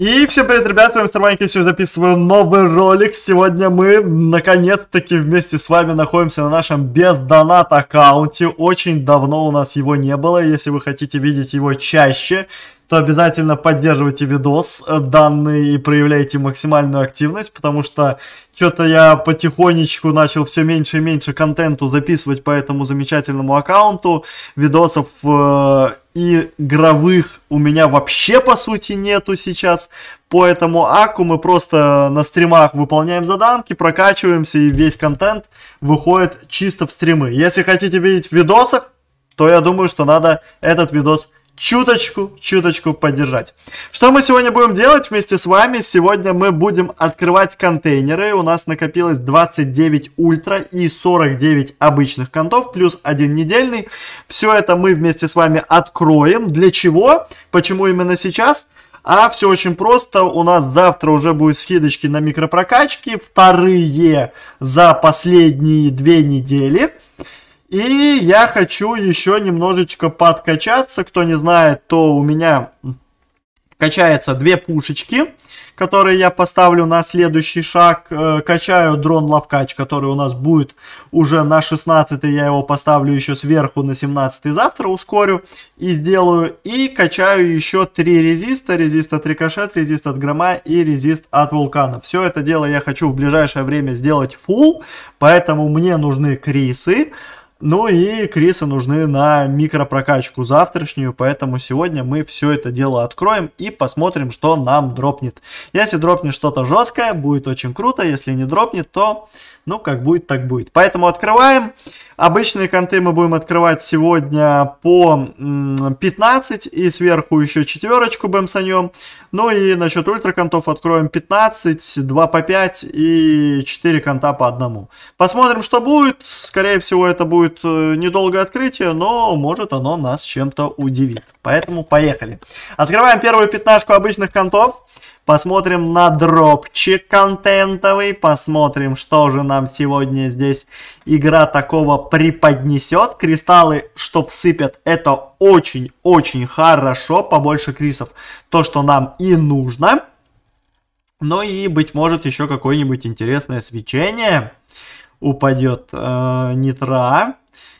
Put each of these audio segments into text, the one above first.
И всем привет, ребят, с вами Мистер сегодня записываю новый ролик. Сегодня мы, наконец-таки, вместе с вами находимся на нашем без доната аккаунте. Очень давно у нас его не было, если вы хотите видеть его чаще, то обязательно поддерживайте видос э, данный и проявляйте максимальную активность, потому что что-то я потихонечку начал все меньше и меньше контенту записывать по этому замечательному аккаунту. Видосов... Э игровых у меня вообще по сути нету сейчас. Поэтому Аку мы просто на стримах выполняем заданки, прокачиваемся и весь контент выходит чисто в стримы. Если хотите видеть в видосах, то я думаю, что надо этот видос чуточку, чуточку поддержать. Что мы сегодня будем делать вместе с вами? Сегодня мы будем открывать контейнеры. У нас накопилось 29 ультра и 49 обычных контов, плюс один недельный. Все это мы вместе с вами откроем. Для чего? Почему именно сейчас? А все очень просто, у нас завтра уже будут скидочки на микропрокачки, вторые за последние две недели. И я хочу еще немножечко подкачаться. Кто не знает, то у меня качается две пушечки, которые я поставлю на следующий шаг. Э, качаю дрон лавкач, который у нас будет уже на 16 я его поставлю еще сверху на 17 завтра ускорю и сделаю. И качаю еще три резиста, резист от рикошет, резист от грома и резист от вулкана. Все это дело я хочу в ближайшее время сделать фул, поэтому мне нужны крисы. Ну и крисы нужны на микропрокачку завтрашнюю, поэтому сегодня мы все это дело откроем и посмотрим, что нам дропнет. Если дропнет что-то жесткое, будет очень круто, если не дропнет, то ну как будет, так будет. Поэтому открываем. Обычные конты мы будем открывать сегодня по 15 и сверху еще четверочку бэмсанем. Ну и насчет ультраконтов откроем 15, 2 по 5 и 4 конта по одному. Посмотрим, что будет. Скорее всего это будет будет э, недолгое открытие, но может оно нас чем-то удивит. Поэтому поехали. Открываем первую пятнашку обычных контов. Посмотрим на дропчик контентовый, посмотрим, что же нам сегодня здесь игра такого преподнесет. Кристаллы, что всыпят, это очень-очень хорошо, побольше крисов, то, что нам и нужно. Ну и, быть может, еще какое-нибудь интересное свечение упадет э, нитра,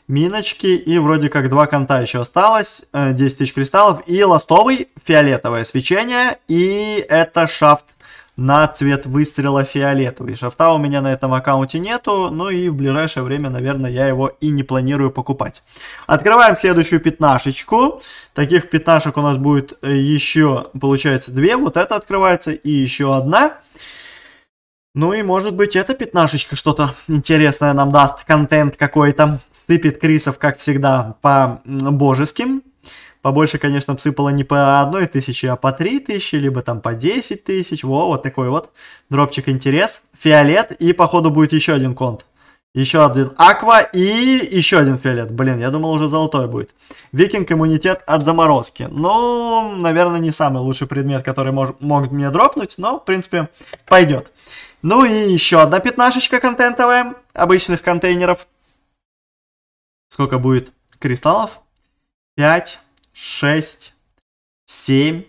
миночки и вроде как два конта еще осталось, 10 э, тысяч кристаллов и ластовый, фиолетовое свечение и это шафт на цвет выстрела фиолетовый. Шафта у меня на этом аккаунте нету, ну и в ближайшее время, наверное, я его и не планирую покупать. Открываем следующую пятнашечку. Таких пятнашек у нас будет э, еще, получается, две. Вот это открывается и еще одна. Одна. Ну и может быть эта пятнашечка что-то интересное нам даст, контент какой-то. Сыпет Крисов, как всегда, по-божеским. Побольше, конечно, сыпало не по одной тысяче, а по три тысячи, либо там по 10 тысяч. Во, вот такой вот дропчик интерес. Фиолет и, походу, будет еще один конт. Еще один Аква и еще один Фиолет. Блин, я думал уже золотой будет. Викинг иммунитет от заморозки. Ну, наверное, не самый лучший предмет, который мож- мог мне дропнуть, но, в принципе, пойдет. Ну и еще одна пятнашечка контентовая, обычных контейнеров. Сколько будет кристаллов? 5, 6, 7,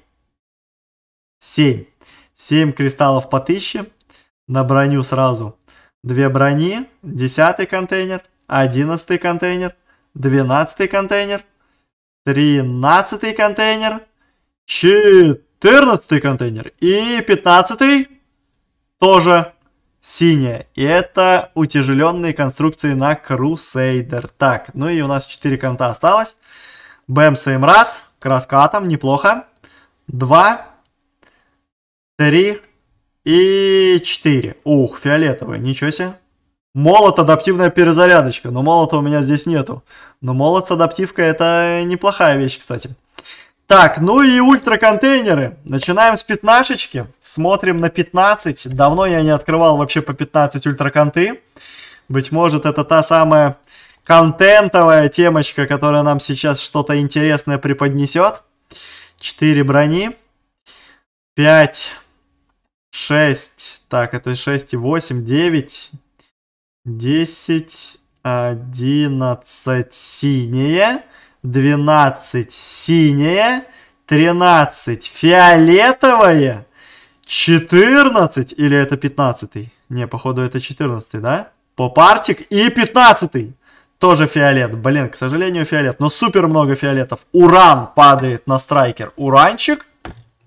7. 7 кристаллов по 1000. На броню сразу. 2 брони, 10 контейнер, 11 контейнер, 12 контейнер, 13 контейнер, 14 контейнер и 15. -й тоже синяя. И это утяжеленные конструкции на Crusader. Так, ну и у нас 4 конта осталось. Бэм им раз. Краска там, неплохо. Два, три и 4. Ух, фиолетовый, ничего себе. Молот, адаптивная перезарядочка. Но молота у меня здесь нету. Но молот с адаптивкой это неплохая вещь, кстати. Так, ну и ультраконтейнеры. Начинаем с пятнашечки. Смотрим на 15. Давно я не открывал вообще по 15 ультраконты. Быть может, это та самая контентовая темочка, которая нам сейчас что-то интересное преподнесет. 4 брони. 5, 6, так, это 6 и 8, 9, 10, 11 синие. 12 синее, 13 фиолетовое, 14 или это 15? Не, походу это 14, да? Попартик и 15. Тоже фиолет. Блин, к сожалению, фиолет. Но супер много фиолетов. Уран падает на страйкер. Уранчик.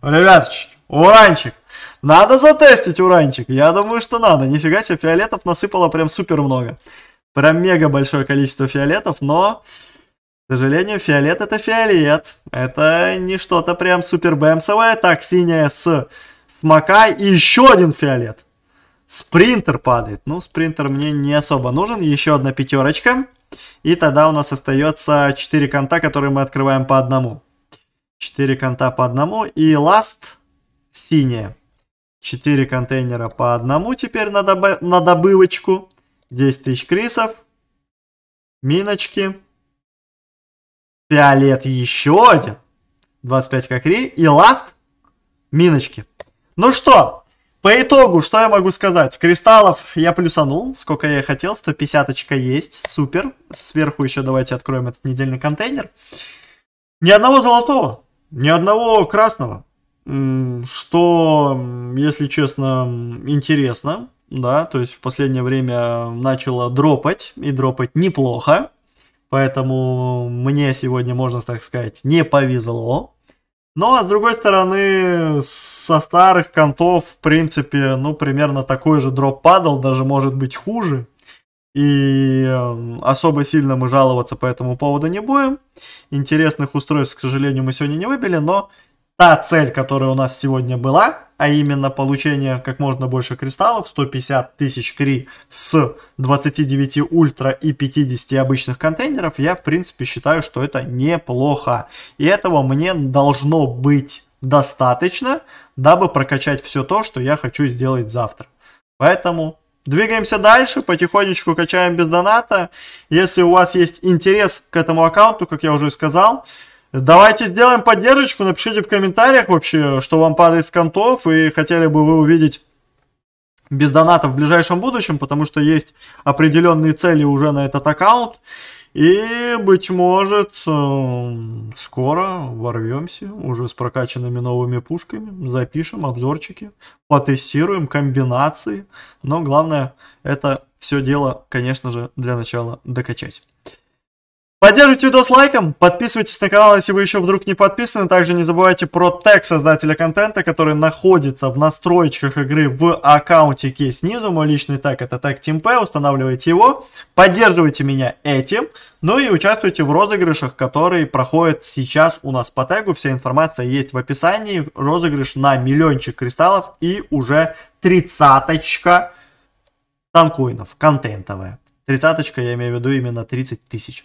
Ребяточки, уранчик. Надо затестить уранчик. Я думаю, что надо. Нифига себе, фиолетов насыпало прям супер много. Прям мега большое количество фиолетов, но... К сожалению, фиолет это фиолет. Это не что-то прям супер бэмсовое. Так, синяя с смока и еще один фиолет. Спринтер падает. Ну, спринтер мне не особо нужен. Еще одна пятерочка. И тогда у нас остается 4 конта, которые мы открываем по одному. 4 конта по одному. И ласт синяя. 4 контейнера по одному теперь на, доб на добывочку. 10 тысяч крисов. Миночки. Фиолет еще один. 25 кокри. И ласт. Миночки. Ну что, по итогу, что я могу сказать? Кристаллов я плюсанул, сколько я хотел. 150 есть. Супер. Сверху еще давайте откроем этот недельный контейнер. Ни одного золотого. Ни одного красного. Что, если честно, интересно. Да, то есть в последнее время начало дропать. И дропать неплохо. Поэтому мне сегодня, можно так сказать, не повезло. Ну а с другой стороны, со старых контов, в принципе, ну примерно такой же дроп падал, даже может быть хуже. И эм, особо сильно мы жаловаться по этому поводу не будем. Интересных устройств, к сожалению, мы сегодня не выбили, но та цель, которая у нас сегодня была, а именно получение как можно больше кристаллов, 150 тысяч кри с 29 ультра и 50 обычных контейнеров, я в принципе считаю, что это неплохо. И этого мне должно быть достаточно, дабы прокачать все то, что я хочу сделать завтра. Поэтому Двигаемся дальше, потихонечку качаем без доната. Если у вас есть интерес к этому аккаунту, как я уже сказал, Давайте сделаем поддержку, напишите в комментариях вообще, что вам падает с контов и хотели бы вы увидеть без доната в ближайшем будущем, потому что есть определенные цели уже на этот аккаунт. И, быть может, эм, скоро ворвемся уже с прокачанными новыми пушками, запишем обзорчики, потестируем комбинации. Но главное, это все дело, конечно же, для начала докачать. Поддерживайте с лайком, подписывайтесь на канал, если вы еще вдруг не подписаны. Также не забывайте про тег создателя контента, который находится в настройках игры в аккаунте аккаунтике снизу. Мой личный тег это тег TeamP, устанавливайте его. Поддерживайте меня этим, ну и участвуйте в розыгрышах, которые проходят сейчас у нас по тегу. Вся информация есть в описании. Розыгрыш на миллиончик кристаллов и уже тридцаточка танкуинов контентовая. Тридцаточка, я имею в виду именно 30 тысяч.